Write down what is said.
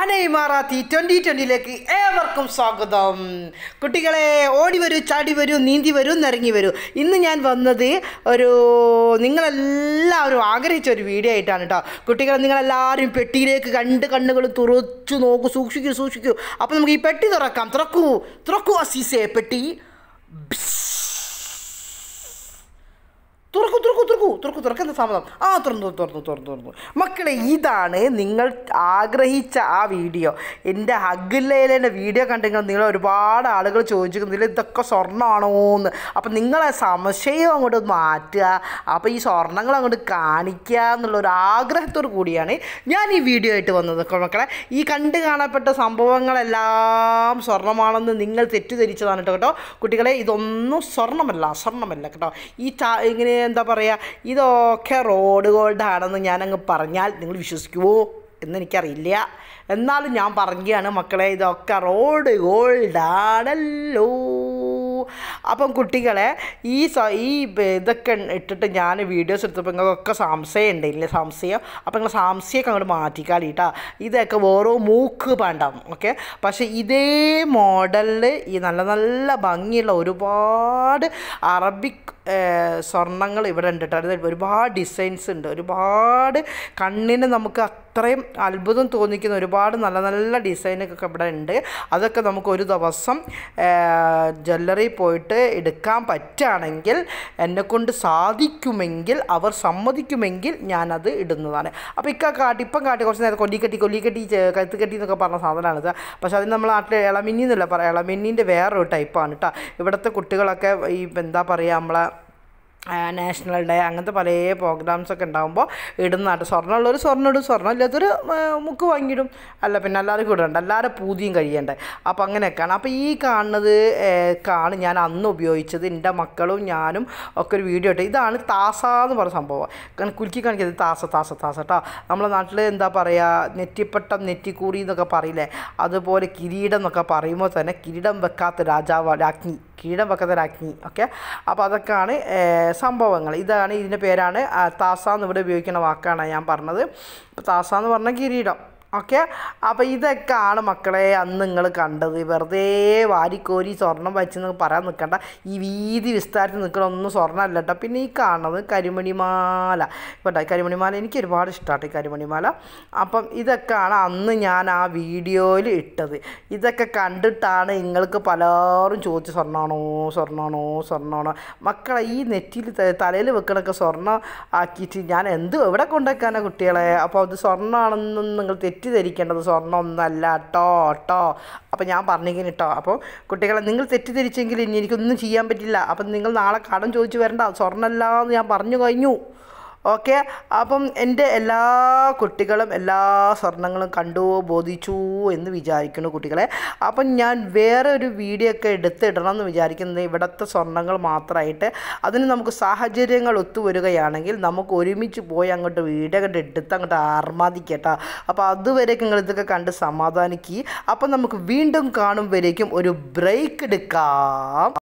അനൈമാറ T twenty ട്വൻ്റിയിലേക്ക് ഏവർക്കും സ്വാഗതം കുട്ടികളെ ഓടി വരൂ ചാടി വരൂ നീന്തി വരൂ നിറങ്ങി വരൂ ഇന്ന് ഞാൻ വന്നത് ഒരു നിങ്ങളെല്ലാവരും ആഗ്രഹിച്ച ഒരു വീഡിയോ ആയിട്ടാണ് കേട്ടോ കുട്ടികളെ നിങ്ങളെല്ലാവരും പെട്ടിയിലേക്ക് കണ്ട് കണ്ണുകൾ തുറച്ചു നോക്കൂ സൂക്ഷിക്കൂ സൂക്ഷിക്കൂ അപ്പോൾ നമുക്ക് ഈ പെട്ടി തുറക്കാം തുറക്കൂ തുറക്കൂ സീസേ പെട്ടി തുറക്കൂ തുറക്കൂ തുറന്നു തുറക്കു തുറക്കുന്ന സമ്മതം ആ തുറന്നു തുറന്നു തുറന്നു തുറന്നു മക്കളെ ഇതാണ് നിങ്ങൾ ആഗ്രഹിച്ച ആ വീഡിയോ എൻ്റെ ഹഗ്ഗില്ലയിലെ വീഡിയോ കണ്ടെങ്കിൽ നിങ്ങൾ ഒരുപാട് ആളുകൾ ചോദിച്ചിരിക്കുന്നില്ല ഇതൊക്കെ സ്വർണ്ണമാണോ എന്ന് അപ്പം നിങ്ങളെ സംശയം അങ്ങോട്ട് മാറ്റുക അപ്പോൾ ഈ സ്വർണ്ണങ്ങൾ അങ്ങോട്ട് കാണിക്കുക എന്നുള്ള ഒരു ആഗ്രഹത്തോടു കൂടിയാണ് ഞാൻ ഈ വീഡിയോ ആയിട്ട് വന്നത് മക്കളെ ഈ കണ്ടു കാണപ്പെട്ട സംഭവങ്ങളെല്ലാം സ്വർണ്ണമാണെന്ന് നിങ്ങൾ തെറ്റിദ്ധരിച്ചതാണ് കേട്ടോ കേട്ടോ കുട്ടികളെ ഇതൊന്നും സ്വർണ്ണമല്ല സ്വർണ്ണമല്ല കേട്ടോ ഈ ഇങ്ങനെ എന്താ പറയുക ഇതൊക്കെ റോഡ് ഗോൾഡ് ആണെന്ന് ഞാനങ്ങ് പറഞ്ഞാൽ നിങ്ങൾ വിശ്വസിക്കുമോ എന്നെനിക്കറിയില്ല എന്നാലും ഞാൻ പറയുകയാണ് മക്കളെ ഇതൊക്കെ റോഡ് ഗോൾഡാണല്ലോ അപ്പം കുട്ടികളെ ഈ ഈ ഇതൊക്കെ ഇട്ടിട്ട് ഞാൻ വീഡിയോസ് എടുത്തപ്പോൾ നിങ്ങൾക്കൊക്കെ സംശയം ഉണ്ടായില്ലേ സംശയം അപ്പം നിങ്ങൾ സംശയമൊക്കെ അങ്ങോട്ട് കേട്ടോ ഇതൊക്കെ ഓരോ മൂക്ക് പാണ്ടാവും ഓക്കെ പക്ഷേ ഇതേ മോഡലിൽ ഈ നല്ല നല്ല ഭംഗിയുള്ള ഒരുപാട് അറബിക് സ്വർണ്ണങ്ങൾ ഇവിടെ ഉണ്ട് കേട്ടോ ഒരുപാട് ഡിസൈൻസ് ഉണ്ട് ഒരുപാട് കണ്ണിന് നമുക്ക് അത്രയും അത്ഭുതം തോന്നിക്കുന്ന ഒരുപാട് നല്ല നല്ല ഡിസൈനൊക്കെ ഇവിടെ ഉണ്ട് അതൊക്കെ നമുക്ക് ഒരു ദിവസം ജ്വല്ലറി പോയിട്ട് എടുക്കാൻ പറ്റുകയാണെങ്കിൽ എന്നെക്കൊണ്ട് സാധിക്കുമെങ്കിൽ അവർ സമ്മതിക്കുമെങ്കിൽ ഞാനത് ഇടുന്നതാണ് അപ്പോൾ ഇക്ക കാട്ടി ഇപ്പം കാട്ടി കുറച്ച് നേരം കൊല്ലിക്കെട്ടി കൊല്ലിക്കെട്ടി കരുത്ത് കെട്ടി എന്നൊക്കെ പറഞ്ഞ സാധനമാണിത് പക്ഷേ അതിന് നമ്മൾ നാട്ടിൽ ഇളമിന്നി പറയാം ഇളമിന്നിൻ്റെ വേറൊരു ടൈപ്പാണ് കേട്ടോ ഇവിടുത്തെ കുട്ടികളൊക്കെ ഈ എന്താ പറയുക നമ്മളെ നാഷണൽ ഡേ അങ്ങനത്തെ പല പ്രോഗ്രാംസൊക്കെ ഉണ്ടാകുമ്പോൾ ഇടുന്നതായിട്ട് സ്വർണ്ണമുള്ളൊരു സ്വർണ്ണം ഇടും സ്വർണ്ണം ഇല്ലാത്തൊരു മുക്ക് വാങ്ങിയിടും അല്ല പിന്നെ അല്ലാതെ ഇടണ്ട എല്ലാവരും പൂതിയും കഴിയണ്ടേ അപ്പോൾ അങ്ങനെയൊക്കെയാണ് അപ്പോൾ ഈ കാണുന്നത് കാണ് ഞാൻ അന്ന് ഉപയോഗിച്ചത് എൻ്റെ മക്കളും ഞാനും ഒക്കെ ഒരു വീഡിയോ ഇട്ട് ഇതാണ് താസ എന്ന് പറഞ്ഞ സംഭവം കാരണം കുലുക്കി കാണിക്കരുത് താസ താസ താസ കേട്ടോ നമ്മളെ നാട്ടിൽ എന്താ പറയുക നെറ്റിപ്പട്ടം നെറ്റിക്കൂറി എന്നൊക്കെ പറയില്ലേ അതുപോലെ കിരീടം എന്നൊക്കെ പറയുമ്പോൾ തന്നെ കിരീടം വെക്കാത്ത രാജാവ് രാജ്ഞി കീടപക്കതരാക്കി ഓക്കെ അപ്പോൾ അതൊക്കെയാണ് സംഭവങ്ങൾ ഇതാണ് ഇതിൻ്റെ പേരാണ് താസ എന്ന് ഇവിടെ ഉപയോഗിക്കുന്ന വാക്കാണ് ഞാൻ പറഞ്ഞത് അപ്പോൾ താസ എന്ന് പറഞ്ഞാൽ കിരീടം ഓക്കെ അപ്പോൾ ഇതൊക്കെയാണ് മക്കളെ അന്ന് നിങ്ങൾ കണ്ടത് വെറുതെ വാരിക്കോരി സ്വർണം വച്ച് നിങ്ങൾ പറയാൻ നിൽക്കണ്ട ഈ വീതി വിസ്താരത്തിൽ നിൽക്കണമൊന്നും അല്ല കേട്ടോ പിന്നെ ഈ കാണുന്നത് കരിമണിമാല ഇപ്പോട്ടെ കരിമണിമാല എനിക്ക് ഒരുപാട് ഇഷ്ടമാണ് ഈ കരിമണിമാല അപ്പം ഇതൊക്കെയാണ് അന്ന് ഞാൻ ആ വീഡിയോയിൽ ഇട്ടത് ഇതൊക്കെ കണ്ടിട്ടാണ് നിങ്ങൾക്ക് പലരും ചോദിച്ച് സ്വർണ്ണമാണോ സ്വർണ്ണമാണോ സ്വർണ്ണമാണോ മക്കളെ ഈ നെറ്റിയിൽ തലയിൽ വെക്കണൊക്കെ സ്വർണ്ണം ആക്കിയിട്ട് ഞാൻ എന്ത് എവിടെ കൊണ്ടുവയ്ക്കാനാണ് കുട്ടികളെ അപ്പോൾ അത് സ്വർണ്ണമാണെന്നും നിങ്ങൾ തെറ്റി തെറ്റിദ്ധരിക്കേണ്ടത് സ്വർണ്ണം ഒന്നല്ല കേട്ടോ കേട്ടോ അപ്പോൾ ഞാൻ പറഞ്ഞിങ്ങനെ കേട്ടോ അപ്പോൾ കുട്ടികളെ നിങ്ങൾ തെറ്റിദ്ധരിച്ചെങ്കിൽ ഇനി എനിക്കൊന്നും ചെയ്യാൻ പറ്റില്ല അപ്പം നിങ്ങൾ നാളെ കടം ചോദിച്ചു വരണ്ട സ്വർണ്ണമല്ല എന്ന് ഞാൻ പറഞ്ഞു കഴിഞ്ഞു ഓക്കെ അപ്പം എൻ്റെ എല്ലാ കുട്ടികളും എല്ലാ സ്വർണ്ണങ്ങളും കണ്ടു ബോധിച്ചു എന്ന് വിചാരിക്കുന്നു കുട്ടികളെ അപ്പം ഞാൻ വേറെ ഒരു വീഡിയോ ഒക്കെ എടുത്തിടണം എന്ന് വിചാരിക്കുന്നത് ഇവിടുത്തെ സ്വർണ്ണങ്ങൾ മാത്രമായിട്ട് അതിന് നമുക്ക് സാഹചര്യങ്ങൾ ഒത്തുവരികയാണെങ്കിൽ നമുക്ക് ഒരുമിച്ച് പോയി അങ്ങോട്ട് വീഡിയോ അങ്ങോട്ട് എടുത്ത് അങ്ങോട്ട് ആർമാദിക്കട്ടോ അപ്പോൾ അതുവരേക്കും നിങ്ങൾ ഇതൊക്കെ കണ്ട് സമാധാനിക്കുക അപ്പം നമുക്ക് വീണ്ടും കാണും ഒരു ബ്രേക്ക് എടുക്കാം